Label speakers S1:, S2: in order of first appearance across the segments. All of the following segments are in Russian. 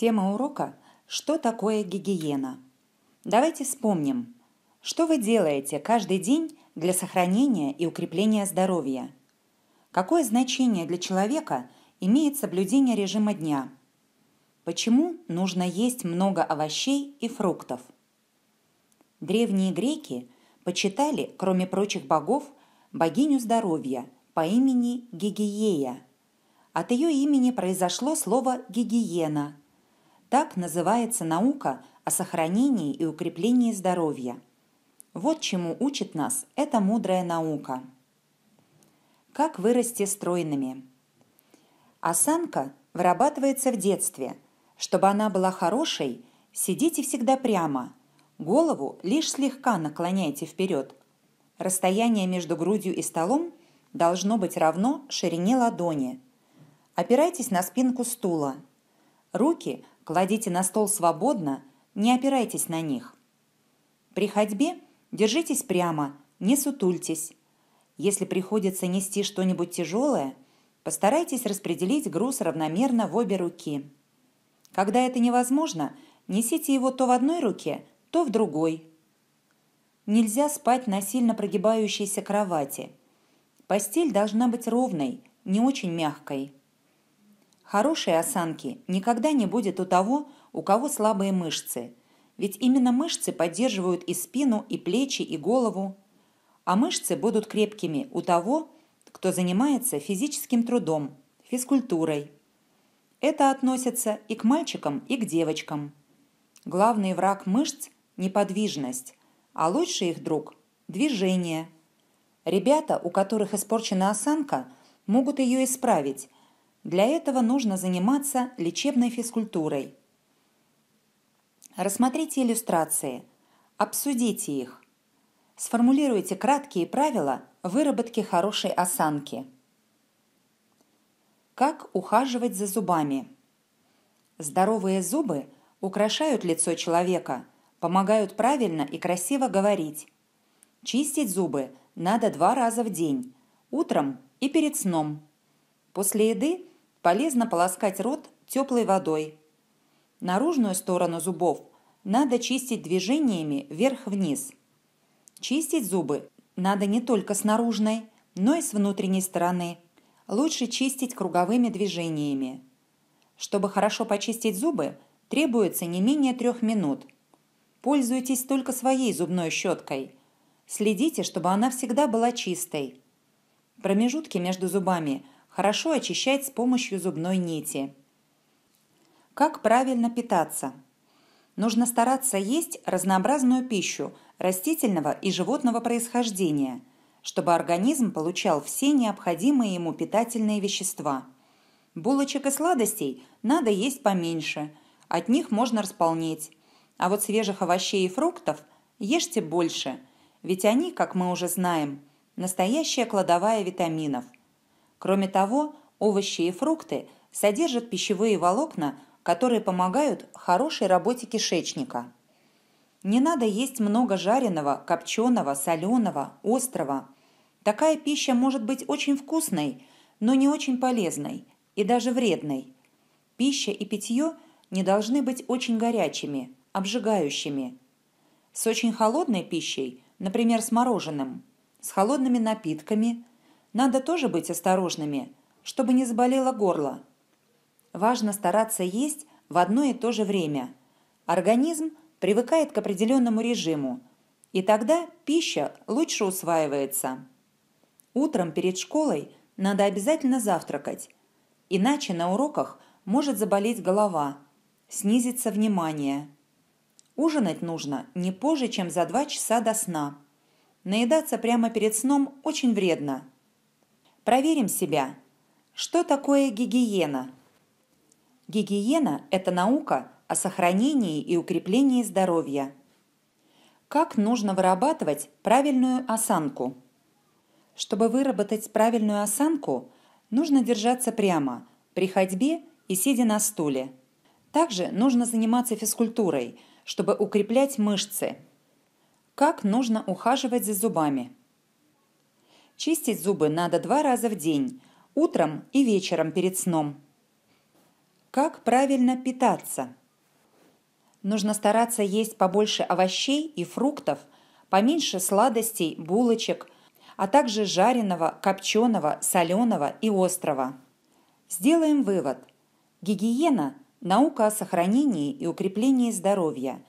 S1: Тема урока – что такое гигиена? Давайте вспомним, что вы делаете каждый день для сохранения и укрепления здоровья? Какое значение для человека имеет соблюдение режима дня? Почему нужно есть много овощей и фруктов? Древние греки почитали, кроме прочих богов, богиню здоровья по имени Гигиея. От ее имени произошло слово «гигиена», так называется наука о сохранении и укреплении здоровья. Вот чему учит нас эта мудрая наука. Как вырасти стройными? Осанка вырабатывается в детстве. Чтобы она была хорошей, сидите всегда прямо. Голову лишь слегка наклоняйте вперед. Расстояние между грудью и столом должно быть равно ширине ладони. Опирайтесь на спинку стула. Руки – Кладите на стол свободно, не опирайтесь на них. При ходьбе держитесь прямо, не сутультесь. Если приходится нести что-нибудь тяжелое, постарайтесь распределить груз равномерно в обе руки. Когда это невозможно, несите его то в одной руке, то в другой. Нельзя спать на сильно прогибающейся кровати. Постель должна быть ровной, не очень мягкой. Хорошей осанки никогда не будет у того, у кого слабые мышцы. Ведь именно мышцы поддерживают и спину, и плечи, и голову. А мышцы будут крепкими у того, кто занимается физическим трудом, физкультурой. Это относится и к мальчикам, и к девочкам. Главный враг мышц – неподвижность, а лучший их друг – движение. Ребята, у которых испорчена осанка, могут ее исправить – для этого нужно заниматься лечебной физкультурой. Рассмотрите иллюстрации, обсудите их. Сформулируйте краткие правила выработки хорошей осанки. Как ухаживать за зубами? Здоровые зубы украшают лицо человека, помогают правильно и красиво говорить. Чистить зубы надо два раза в день, утром и перед сном. После еды Полезно полоскать рот теплой водой. Наружную сторону зубов надо чистить движениями вверх-вниз. Чистить зубы надо не только с наружной, но и с внутренней стороны. Лучше чистить круговыми движениями. Чтобы хорошо почистить зубы, требуется не менее трех минут. Пользуйтесь только своей зубной щеткой. Следите, чтобы она всегда была чистой. Промежутки между зубами Хорошо очищать с помощью зубной нити. Как правильно питаться? Нужно стараться есть разнообразную пищу растительного и животного происхождения, чтобы организм получал все необходимые ему питательные вещества. Булочек и сладостей надо есть поменьше, от них можно располнеть. А вот свежих овощей и фруктов ешьте больше, ведь они, как мы уже знаем, настоящая кладовая витаминов – Кроме того, овощи и фрукты содержат пищевые волокна, которые помогают хорошей работе кишечника. Не надо есть много жареного, копченого, соленого, острого. Такая пища может быть очень вкусной, но не очень полезной и даже вредной. Пища и питье не должны быть очень горячими, обжигающими. С очень холодной пищей, например, с мороженым, с холодными напитками – надо тоже быть осторожными, чтобы не заболело горло. Важно стараться есть в одно и то же время. Организм привыкает к определенному режиму, и тогда пища лучше усваивается. Утром перед школой надо обязательно завтракать, иначе на уроках может заболеть голова, снизится внимание. Ужинать нужно не позже, чем за 2 часа до сна. Наедаться прямо перед сном очень вредно – Проверим себя. Что такое гигиена? Гигиена – это наука о сохранении и укреплении здоровья. Как нужно вырабатывать правильную осанку? Чтобы выработать правильную осанку, нужно держаться прямо, при ходьбе и сидя на стуле. Также нужно заниматься физкультурой, чтобы укреплять мышцы. Как нужно ухаживать за зубами? Чистить зубы надо два раза в день, утром и вечером перед сном. Как правильно питаться? Нужно стараться есть побольше овощей и фруктов, поменьше сладостей, булочек, а также жареного, копченого, соленого и острого. Сделаем вывод. Гигиена – наука о сохранении и укреплении здоровья.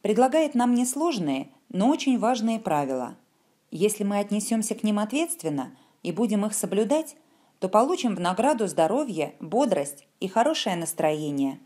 S1: Предлагает нам несложные, но очень важные правила – если мы отнесемся к ним ответственно и будем их соблюдать, то получим в награду здоровье, бодрость и хорошее настроение –